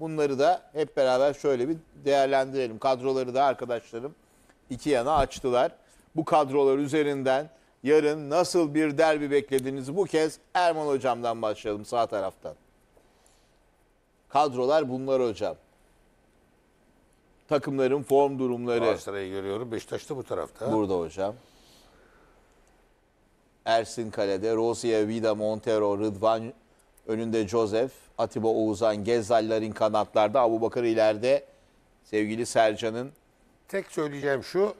Bunları da hep beraber şöyle bir değerlendirelim. Kadroları da arkadaşlarım iki yana açtılar. Bu kadrolar üzerinden yarın nasıl bir derbi beklediğinizi bu kez Erman Hocam'dan başlayalım sağ taraftan. Kadrolar bunlar hocam. Takımların form durumları. Galatasaray'ı görüyorum. Beşiktaş da bu tarafta. Burada hocam. Ersin Kale'de, Rosia, Vida, Montero, Rıdvan Önünde Joseph, Atiba Oğuzhan, Gezzallar'ın kanatlarda, Abu Bakır ileride sevgili Sercan'ın. Tek söyleyeceğim şu,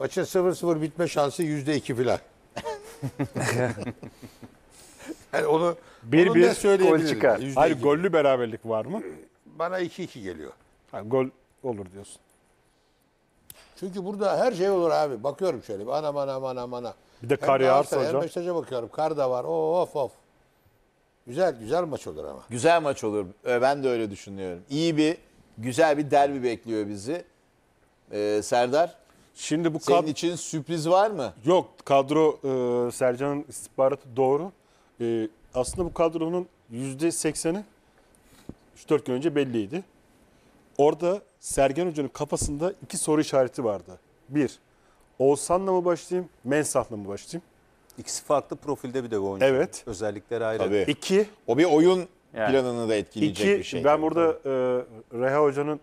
maçın 0-0 bitme şansı %2 filan. yani onu, bir, bir ne söyleyebilirim? Gol çıkar. %2. Hayır gollü beraberlik var mı? Bana 2-2 geliyor. Ha, gol olur diyorsun. Çünkü burada her şey olur abi. Bakıyorum şöyle. Ana ana ana ana. Bir de kar yağarsa hocam. Beşiktaş'a bakıyorum. Kar da var. Of of. Güzel güzel maç olur ama. Güzel maç olur. Ee, ben de öyle düşünüyorum. İyi bir, güzel bir derbi bekliyor bizi. Ee, Serdar, Şimdi bu senin için sürpriz var mı? yok kadro e, Sercan'ın istihbaratı doğru. E, aslında bu kadronun %80'i 3-4 gün önce belliydi. Orada Sergen Hoca'nın kafasında iki soru işareti vardı. Bir, Oğuzhan'la mı başlayayım, Mensah'la mı başlayayım? İkisi farklı profilde bir de bu oyuncu. Evet. Özellikleri ayrı. Tabii. İki, O bir oyun Yani. planını da etkileyecek iki bir şey. ben burada e, Reha Hoca'nın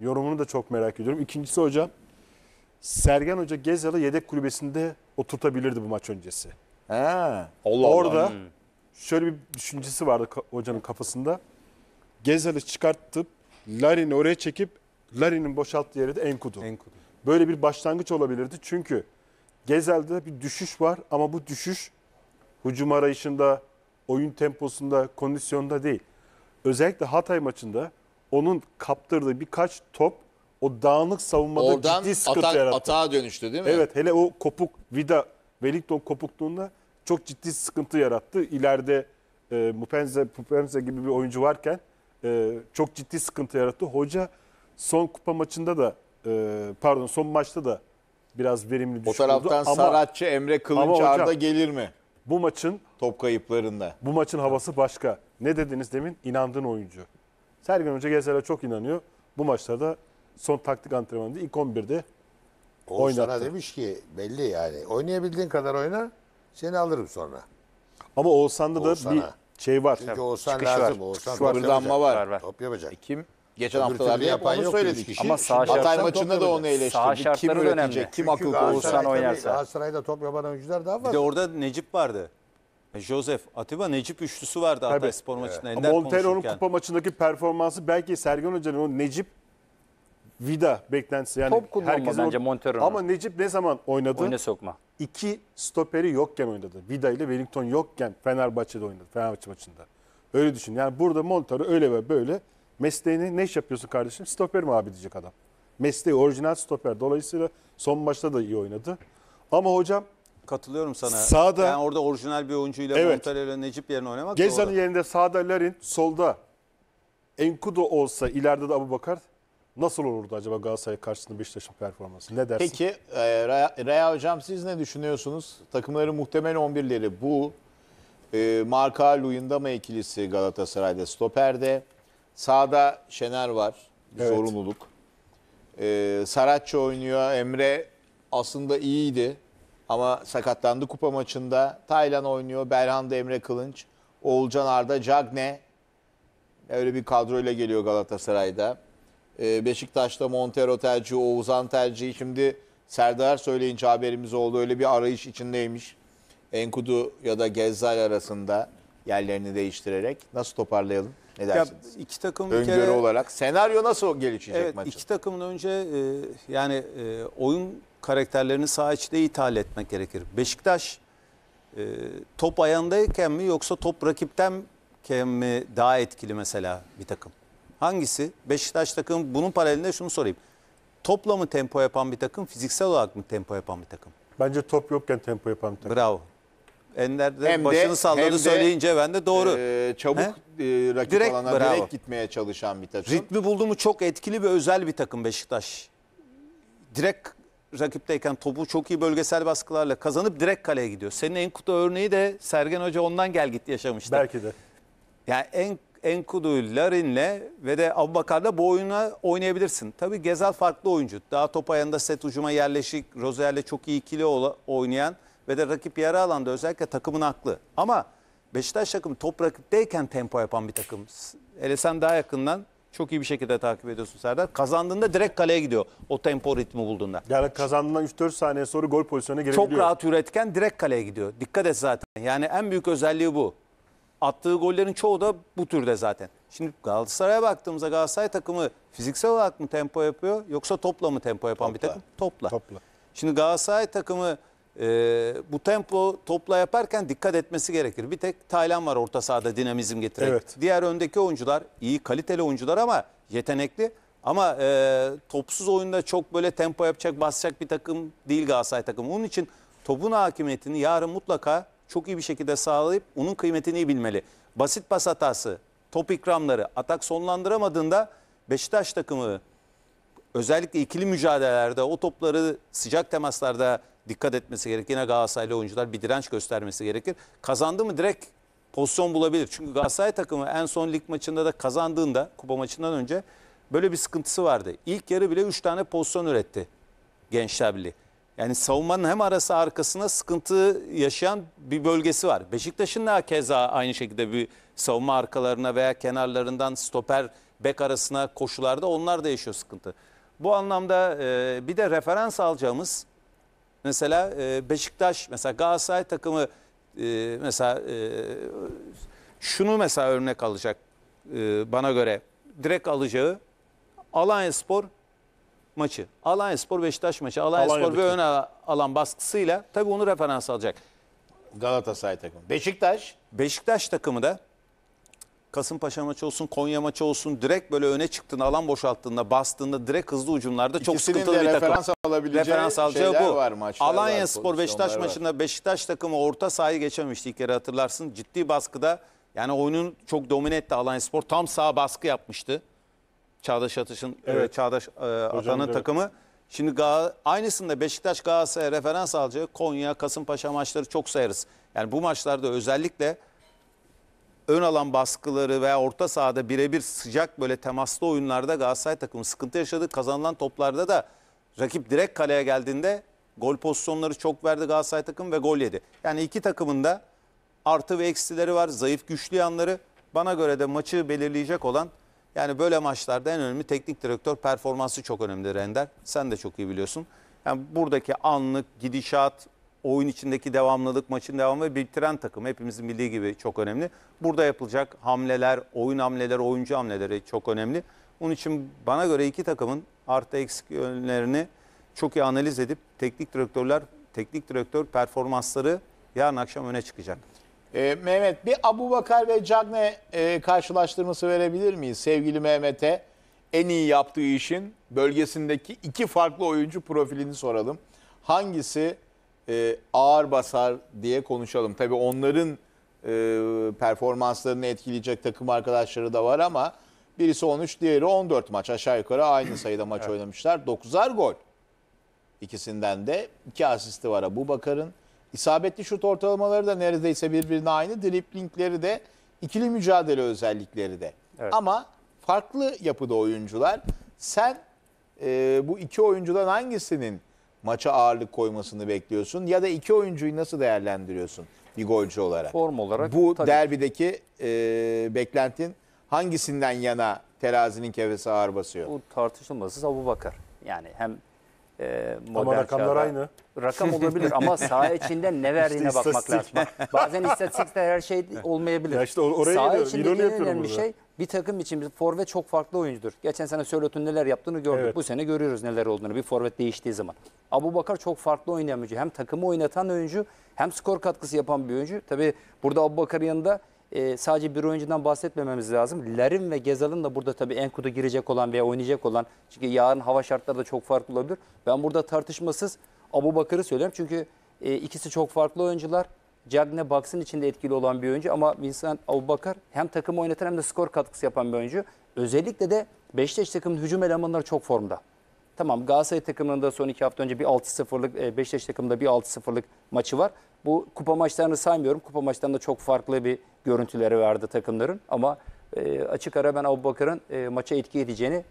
yorumunu da çok merak ediyorum. İkincisi hocam, Sergen Hoca Gezal'ı yedek kulübesinde oturtabilirdi bu maç öncesi. Ha. Allah Orada Allah. şöyle bir düşüncesi vardı hocanın kafasında. Gezal'ı çıkarttıp Larin'i oraya çekip Larin'in boşalttığı yeri de Enkudu. Enkudu. Böyle bir başlangıç olabilirdi çünkü Gezel'de bir düşüş var ama bu düşüş hücum arayışında, oyun temposunda, kondisyonda değil. Özellikle Hatay maçında onun kaptırdığı birkaç top o dağınık savunmada Oradan ciddi sıkıntı atak, yarattı. atağa dönüştü değil mi? Evet hele o kopuk Vida Wellington kopukluğunda çok ciddi sıkıntı yarattı. İleride e, Mupenze, Mupenze gibi bir oyuncu varken e, çok ciddi sıkıntı yarattı. Hoca son kupa maçında da e, pardon son maçta da biraz verimli düşük O taraftan oldu. Ama- Saratçı, Emre Kılınç, Arda gelir mi bu maçın top kayıplarında? bu maçın havası başka. Ne dediniz demin? İnandığın oyuncu. Sergen Hoca Gezer'e çok inanıyor. Bu maçlarda son taktik antrenmanında ilk 11'de Oğuz sana demiş ki belli yani. Oynayabildiğin kadar oyna seni alırım sonra. ama Oğuzhan'da da Oğuzhan'a. bir şey var. Çünkü Oğuzhan çıkış lazım. var. Oğuzhan Şu top var. var. Top yapacak. E kim? Geçen Öbür haftalarda hep onu söyledik. kişi. Ama sağ Hatay maçında da onu Sağ eleştirdik. Kim üretecek, kim Çünkü akıl Galatasaray- Oğuzhan oynarsa. Galatasaray'da top yapan oyuncular daha Bir de orada Necip vardı. E, Joseph, Atiba, Necip üçlüsü vardı Tabii. Hatay Spor maçında. Ender Montero'nun kupa maçındaki performansı belki Sergen Hoca'nın o Necip Vida beklentisi yani Top kullanma herkesin bence Montero'nun. Ama Necip ne zaman oynadı? Oyuna sokma. İki stoperi yokken oynadı. Vida ile Wellington yokken Fenerbahçe'de oynadı. Fenerbahçe maçında. Öyle düşün. Yani burada Montero öyle ve böyle Mesleğini ne iş yapıyorsun kardeşim? Stoperim abi diyecek adam. Mesleği orijinal stoper. Dolayısıyla son maçta da iyi oynadı. Ama hocam Katılıyorum sana. Sağda, yani orada orijinal bir oyuncuyla evet, Montella'yla Necip yerine oynamak Gezan'ın yerinde sağda Larin, solda Enkudu olsa ileride de Abu Bakar nasıl olurdu acaba Galatasaray karşısında Beşiktaş'ın performansı? Ne dersin? Peki e, Raya, Raya Hocam siz ne düşünüyorsunuz? Takımların muhtemel 11'leri bu. E, Marka Luyendama ikilisi Galatasaray'da stoperde. Sağda Şener var. Bir evet. Sorumluluk. Ee, Saratçı oynuyor. Emre aslında iyiydi. Ama sakatlandı kupa maçında. Taylan oynuyor. Berhan Berhanda Emre Kılınç. Oğulcan Arda Cagne. Öyle bir kadroyla geliyor Galatasaray'da. Ee, Beşiktaş'ta Montero tercihi, Oğuzhan tercihi. Şimdi Serdar söyleyince haberimiz oldu. Öyle bir arayış içindeymiş. Enkudu ya da Gezzal arasında yerlerini değiştirerek. Nasıl toparlayalım? Ne dersiniz? Ya iki takım bir kere, olarak senaryo nasıl gelişecek evet, maçın? İki takımın önce e, yani e, oyun karakterlerini saha içinde ithal etmek gerekir. Beşiktaş e, top ayağındayken mi yoksa top rakipten mi daha etkili mesela bir takım? Hangisi? Beşiktaş takım bunun paralelinde şunu sorayım. Topla mı tempo yapan bir takım, fiziksel olarak mı tempo yapan bir takım? Bence top yokken tempo yapan bir takım. Bravo. Enlerde hem başını de, salladı hem de, ben de doğru. E, çabuk e, rakip direkt, alana bravo. direkt gitmeye çalışan bir takım. Ritmi buldu mu çok etkili ve özel bir takım Beşiktaş. Direkt rakipteyken topu çok iyi bölgesel baskılarla kazanıp direkt kaleye gidiyor. Senin Enkudu örneği de Sergen Hoca ondan gel git yaşamıştı. Belki de. Yani en Enkudu, Larin'le ve de Abubakar'la bu oyuna oynayabilirsin. Tabi Gezal farklı oyuncu. Daha top ayağında set ucuma yerleşik, Rozierle çok iyi ikili oynayan ve de rakip yarı alanda özellikle takımın aklı. Ama Beşiktaş takım top rakipteyken tempo yapan bir takım. Hele sen daha yakından çok iyi bir şekilde takip ediyorsun Serdar. Kazandığında direkt kaleye gidiyor o tempo ritmi bulduğunda. Yani kazandığından 3-4 saniye sonra gol pozisyonuna girebiliyor. Çok rahat üretken direkt kaleye gidiyor. Dikkat et zaten. Yani en büyük özelliği bu. Attığı gollerin çoğu da bu türde zaten. Şimdi Galatasaray'a baktığımızda Galatasaray takımı fiziksel olarak mı tempo yapıyor yoksa topla mı tempo yapan topla. bir takım? Topla. Topla. Şimdi Galatasaray takımı e, bu tempo topla yaparken dikkat etmesi gerekir. Bir tek Taylan var orta sahada dinamizm getirerek. Evet. Diğer öndeki oyuncular iyi kaliteli oyuncular ama yetenekli. Ama e, topsuz oyunda çok böyle tempo yapacak, basacak bir takım değil Galatasaray takımı. Onun için topun hakimiyetini yarın mutlaka çok iyi bir şekilde sağlayıp onun kıymetini iyi bilmeli. Basit pas hatası, top ikramları, atak sonlandıramadığında Beşiktaş takımı özellikle ikili mücadelelerde o topları sıcak temaslarda dikkat etmesi gerekir. Yine Galatasaraylı oyuncular bir direnç göstermesi gerekir. Kazandı mı direkt pozisyon bulabilir. Çünkü Galatasaray takımı en son lig maçında da kazandığında kupa maçından önce böyle bir sıkıntısı vardı. İlk yarı bile 3 tane pozisyon üretti Gençler Birliği. Yani savunmanın hem arası arkasına sıkıntı yaşayan bir bölgesi var. Beşiktaş'ın da keza aynı şekilde bir savunma arkalarına veya kenarlarından stoper bek arasına koşularda onlar da yaşıyor sıkıntı. Bu anlamda bir de referans alacağımız Mesela e, Beşiktaş, mesela Galatasaray takımı e, mesela e, şunu mesela örnek alacak bana göre. Direkt alacağı Alanya Spor maçı. Alanya Spor Beşiktaş maçı. Alanya Spor ve ön alan baskısıyla tabii onu referans alacak. Galatasaray takımı. Beşiktaş. Beşiktaş takımı da Kasımpaşa maçı olsun, Konya maçı olsun direkt böyle öne çıktığında, alan boşalttığında, bastığında direkt hızlı ucumlarda çok İkisinin sıkıntılı bir takım. referans alabileceği referans alacağı bu. var maçlar Alanya var, Spor Beşiktaş var. maçında Beşiktaş takımı orta sahayı geçememişti ilk kere hatırlarsın. Ciddi baskıda yani oyunun çok domine etti Alanya Spor. Tam sağ baskı yapmıştı. Çağdaş Atış'ın, e, Evet. Çağdaş e, Atan'ın evet. takımı. Şimdi aynısında Beşiktaş Galatasaray referans alacağı Konya, Kasımpaşa maçları çok sayarız. Yani bu maçlarda özellikle ön alan baskıları veya orta sahada birebir sıcak böyle temaslı oyunlarda Galatasaray takımı sıkıntı yaşadı. Kazanılan toplarda da rakip direkt kaleye geldiğinde gol pozisyonları çok verdi Galatasaray takım ve gol yedi. Yani iki takımın da artı ve eksileri var. Zayıf güçlü yanları. Bana göre de maçı belirleyecek olan yani böyle maçlarda en önemli teknik direktör performansı çok önemli Render. Sen de çok iyi biliyorsun. Yani buradaki anlık gidişat, oyun içindeki devamlılık, maçın devamı bitiren takım hepimizin bildiği gibi çok önemli. Burada yapılacak hamleler, oyun hamleleri, oyuncu hamleleri çok önemli. Onun için bana göre iki takımın artı eksik yönlerini çok iyi analiz edip teknik direktörler, teknik direktör performansları yarın akşam öne çıkacak. Ee, Mehmet bir Abu Bakar ve Cagne e, karşılaştırması verebilir miyiz sevgili Mehmet'e? En iyi yaptığı işin bölgesindeki iki farklı oyuncu profilini soralım. Hangisi e, ağır basar diye konuşalım. Tabii onların e, performanslarını etkileyecek takım arkadaşları da var ama birisi 13 diğeri 14 maç aşağı yukarı aynı sayıda maç evet. oynamışlar. 9'ar gol. ikisinden de iki asisti var Bu Bakar'ın. İsabetli şut ortalamaları da neredeyse birbirine aynı. Driplingleri de ikili mücadele özellikleri de. Evet. Ama farklı yapıda oyuncular. Sen e, bu iki oyuncudan hangisinin maça ağırlık koymasını bekliyorsun ya da iki oyuncuyu nasıl değerlendiriyorsun bir golcü olarak? Form olarak. Bu tabii. derbideki e, beklentin hangisinden yana terazinin kevesi ağır basıyor? Bu tartışılmasız Abu Bakar. Yani hem e, modern Ama rakamlar çağda, aynı. Rakam olabilir ama saha içinde ne verdiğine işte bakmak lazım. Bazen istatistikte her şey olmayabilir. Ya işte or oraya saha içindeki en önemli burada. şey bir takım için bir forvet çok farklı oyuncudur. Geçen sene Sörlot'un neler yaptığını gördük. Evet. Bu sene görüyoruz neler olduğunu bir forvet değiştiği zaman. Abu Bakar çok farklı oynayan oyuncu. Hem takımı oynatan oyuncu hem skor katkısı yapan bir oyuncu. Tabi burada Abu Bakar'ın yanında e, sadece bir oyuncudan bahsetmememiz lazım. Lerin ve Gezal'ın da burada tabii Enkudu girecek olan veya oynayacak olan. Çünkü yarın hava şartları da çok farklı olabilir. Ben burada tartışmasız Abu Bakarı söylüyorum. Çünkü e, ikisi çok farklı oyuncular. Cagne Bucks'ın içinde etkili olan bir oyuncu ama Vincent Avubakar hem takımı oynatan hem de skor katkısı yapan bir oyuncu. Özellikle de Beşiktaş takımının hücum elemanları çok formda. Tamam Galatasaray takımında son iki hafta önce bir 6-0'lık, e, Beşiktaş takımında bir 6-0'lık maçı var. Bu kupa maçlarını saymıyorum. Kupa maçlarında çok farklı bir görüntüleri vardı takımların ama e, açık ara ben Abubakar'ın e, maça etki edeceğini...